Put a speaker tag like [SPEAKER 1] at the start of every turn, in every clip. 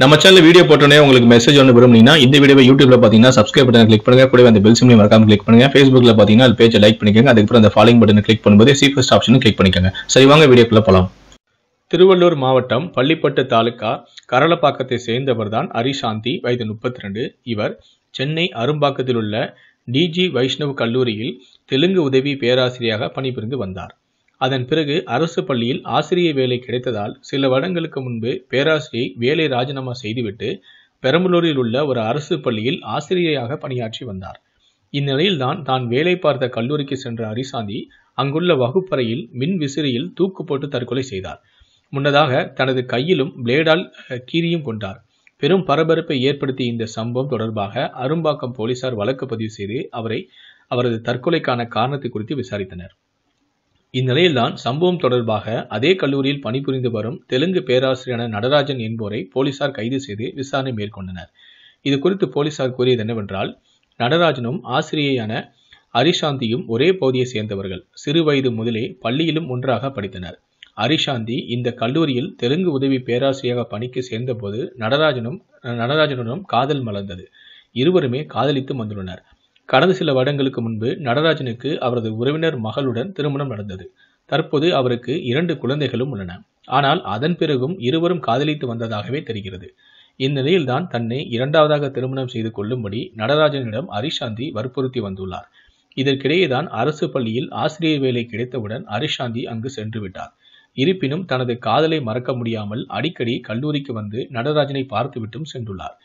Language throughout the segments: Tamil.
[SPEAKER 1] நம்ம சேனல் வீடியோ போட்டோன்னே உங்களுக்கு மெசேஜ் ஒன்று விரும்புனீங்கன்னா இந்த வீடியோ யூடியூப்ல பார்த்தீங்கன்னா சப்ஸ்கிரைப் பட்டன் கிளிக் பண்ணுங்க கூட அந்த பெல் சிம்லையும் மறக்காம கிளிக் பண்ணுங்க ஃபேஸ்புக்ல பார்த்தீங்கன்னா அது பேஜை லைக் பண்ணிக்கோங்க அதுக்கப்புறம் அந்த ஃபாலோயிங் பட்டன் கிளிக் பண்ணும்போது ஃபஸ்ட் ஆப்ஷன் கிளிக் பண்ணிக்கோங்க சரி வாங்க வீடியோக்குள்ள போகலாம் திருவள்ளூர் மாவட்டம் பள்ளிப்பட்டு தாலுக்கா கரளப்பாக்கத்தை சேர்ந்தவர் தான் அரிசாந்தி வயது முப்பத்தி ரெண்டு இவர் சென்னை அரும்பாக்கத்தில் உள்ள டிஜி வைஷ்ணவ் கல்லூரியில் தெலுங்கு உதவி பேராசிரியராக பணிபுரிந்து வந்தார் அதன் பிறகு அரசு பள்ளியில் ஆசிரிய வேலை கிடைத்ததால் சில வருடங்களுக்கு முன்பு பேராசிரியை வேலை ராஜினாமா செய்துவிட்டு பெரம்பலூரில் உள்ள ஒரு அரசு பள்ளியில் ஆசிரியையாக பணியாற்றி வந்தார் இந்நிலையில்தான் தான் வேலை பார்த்த கல்லூரிக்கு சென்ற அரிசாந்தி அங்குள்ள வகுப்பறையில் மின் விசிறியில் தூக்கு போட்டு தற்கொலை செய்தார் முன்னதாக தனது கையிலும் பிளேடால் கீரியும் கொண்டார் பெரும் பரபரப்பை ஏற்படுத்திய இந்த சம்பவம் தொடர்பாக அரும்பாக்கம் போலீசார் வழக்கு பதிவு செய்து அவரை அவரது தற்கொலைக்கான காரணத்தை குறித்து விசாரித்தனர் இந்நிலையில்தான் சம்பவம் தொடர்பாக அதே கல்லூரியில் பணிபுரிந்து வரும் தெலுங்கு பேராசிரியரான நடராஜன் என்போரை போலீசார் கைது செய்து விசாரணை மேற்கொண்டனர் இது குறித்து போலீசார் கூறியது என்னவென்றால் நடராஜனும் ஆசிரியையான அரிசாந்தியும் ஒரே பகுதியை சேர்ந்தவர்கள் சிறு வயது முதலே பள்ளியிலும் ஒன்றாக படித்தனர் அரிசாந்தி இந்த கல்லூரியில் தெலுங்கு உதவி பேராசிரியராக பணிக்கு சேர்ந்தபோது நடராஜனும் நடராஜனுடன் காதல் மலர்ந்தது இருவருமே காதலித்து வந்துள்ளனர் கடந்த சில வருடங்களுக்கு முன்பு நடராஜனுக்கு அவரது உறவினர் மகளுடன் திருமணம் நடந்தது தற்போது அவருக்கு இரண்டு குழந்தைகளும் உள்ளன ஆனால் அதன் பிறகும் இருவரும் காதலித்து வந்ததாகவே தெரிகிறது இந்நிலையில்தான் தன்னை இரண்டாவதாக திருமணம் செய்து கொள்ளும்படி நடராஜனிடம் அரிசாந்தி வற்புறுத்தி வந்துள்ளார் இதற்கிடையேதான் அரசு பள்ளியில் ஆசிரியர் வேலை கிடைத்தவுடன் அரிசாந்தி அங்கு சென்று விட்டார் இருப்பினும் தனது காதலை மறக்க முடியாமல் அடிக்கடி கல்லூரிக்கு வந்து நடராஜனை பார்த்துவிட்டும் சென்றுள்ளார்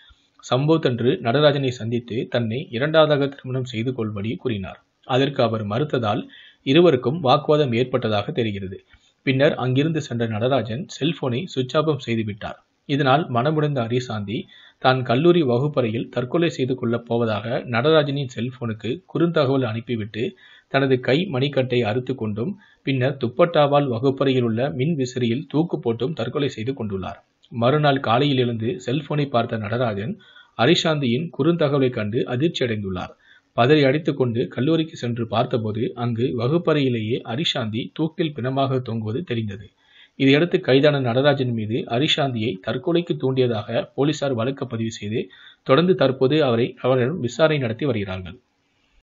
[SPEAKER 1] சம்பவத்தன்று நடராஜனை சந்தித்து தன்னை இரண்டாவதாக திருமணம் செய்து கொள்படி கூறினார் அதற்கு அவர் மறுத்ததால் இருவருக்கும் வாக்குவாதம் ஏற்பட்டதாக தெரிகிறது பின்னர் அங்கிருந்து சென்ற நடராஜன் செல்போனை சுவிட்ச் செய்துவிட்டார் இதனால் மனமுடைந்த அரிசாந்தி தான் கல்லூரி வகுப்பறையில் தற்கொலை செய்து கொள்ளப் போவதாக நடராஜனின் செல்போனுக்கு குறுந்தகவல் அனுப்பிவிட்டு தனது கை மணிக்கட்டை அறுத்து கொண்டும் பின்னர் துப்பட்டாவால் வகுப்பறையில் உள்ள மின் விசிறியில் தூக்கு போட்டும் தற்கொலை செய்து கொண்டுள்ளார் மறுநாள் காலையில் எழுந்து செல்போனை பார்த்த நடராஜன் அரிசாந்தியின் குறுந்தகவலை கண்டு அதிர்ச்சியடைந்துள்ளார் பதறி அடித்துக்கொண்டு கல்லூரிக்கு சென்று பார்த்தபோது அங்கு வகுப்பறையிலேயே அரிசாந்தி தூக்கில் பிணமாக தொங்குவது தெரிந்தது இதையடுத்து கைதான நடராஜன் மீது அரிசாந்தியை தற்கொலைக்கு தூண்டியதாக போலீசார் வழக்கு பதிவு செய்து தொடர்ந்து தற்போது அவரை அவரிடம் விசாரணை நடத்தி வருகிறார்கள்